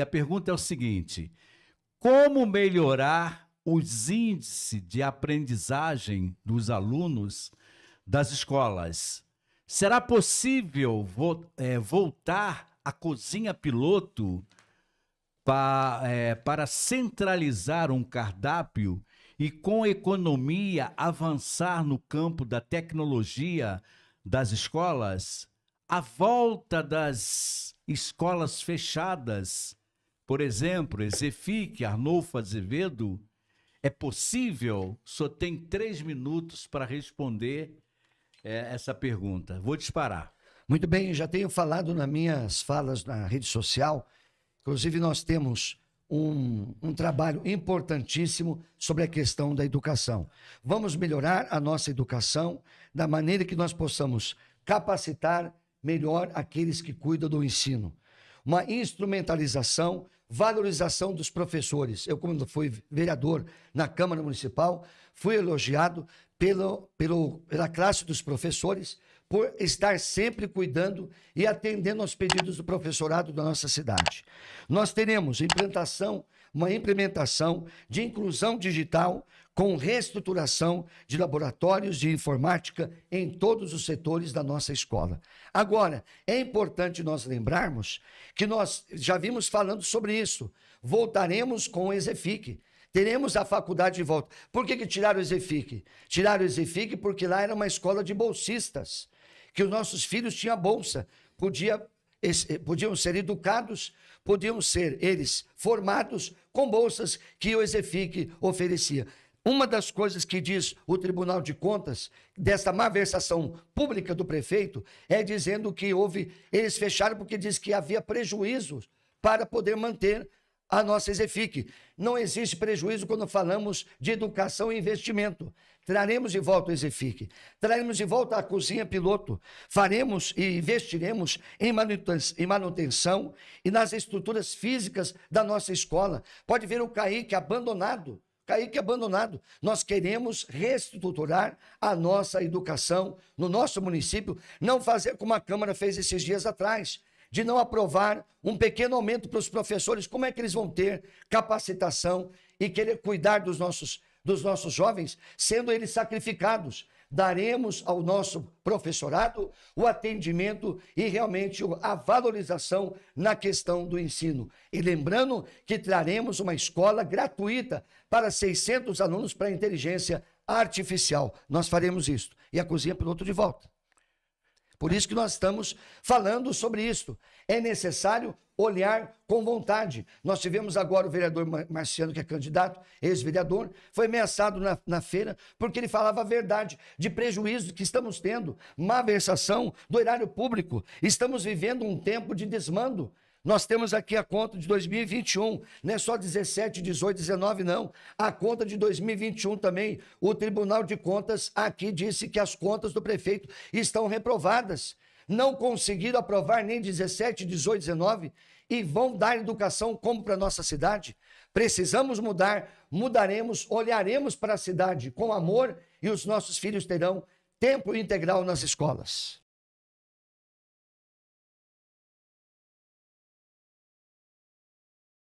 E a pergunta é o seguinte: como melhorar os índices de aprendizagem dos alunos das escolas? Será possível vo é, voltar à cozinha piloto pa é, para centralizar um cardápio e, com economia, avançar no campo da tecnologia das escolas? A volta das escolas fechadas por exemplo, Ezefique Arnolfo Azevedo, é possível? Só tem três minutos para responder é, essa pergunta. Vou disparar. Muito bem, já tenho falado nas minhas falas na rede social. Inclusive, nós temos um, um, trabalho importantíssimo sobre a questão da educação. Vamos melhorar a nossa educação da maneira que nós possamos capacitar melhor aqueles que cuidam do ensino uma instrumentalização, valorização dos professores. Eu, quando fui vereador na Câmara Municipal, fui elogiado pelo, pelo, pela classe dos professores por estar sempre cuidando e atendendo aos pedidos do professorado da nossa cidade. Nós teremos implantação, uma implementação de inclusão digital com reestruturação de laboratórios de informática em todos os setores da nossa escola. Agora, é importante nós lembrarmos que nós já vimos falando sobre isso. Voltaremos com o Exefic teremos a faculdade de volta. Por que, que tiraram o Zefic? Tiraram o Zefic porque lá era uma escola de bolsistas, que os nossos filhos tinham bolsa, podia, eh, podiam ser educados, podiam ser eles formados com bolsas que o Zefic oferecia. Uma das coisas que diz o Tribunal de Contas dessa malversação pública do prefeito é dizendo que houve eles fecharam porque diz que havia prejuízos para poder manter a nossa Exefic. Não existe prejuízo quando falamos de educação e investimento. Traremos de volta o Exefic, traremos de volta a cozinha piloto, faremos e investiremos em manutenção, e nas estruturas físicas da nossa escola. Pode ver o Kaique abandonado. Kaique abandonado. Nós queremos reestruturar a nossa educação no nosso município, não fazer como a Câmara fez esses dias atrás de não aprovar um pequeno aumento para os professores, como é que eles vão ter capacitação e querer cuidar dos nossos, dos nossos jovens, sendo eles sacrificados? Daremos ao nosso professorado o atendimento e realmente a valorização na questão do ensino. E lembrando que traremos uma escola gratuita para 600 alunos para inteligência artificial. Nós faremos isso. E a cozinha piloto de volta. Por isso que nós estamos falando sobre isso. É necessário olhar com vontade. Nós tivemos agora o vereador Marciano, que é candidato, ex-vereador, foi ameaçado na, na, feira porque ele falava a verdade de prejuízo que estamos tendo, má versação do erário público. Estamos vivendo um tempo de desmando. Nós temos aqui a conta de 2021, não é só 17, 18, 19, não. A conta de 2021 também. O Tribunal de Contas aqui disse que as contas do prefeito estão reprovadas. Não conseguiram aprovar nem 17, 18, 19 e vão dar educação como para nossa cidade. Precisamos mudar, mudaremos, olharemos para a cidade com amor e os nossos filhos terão tempo integral nas escolas.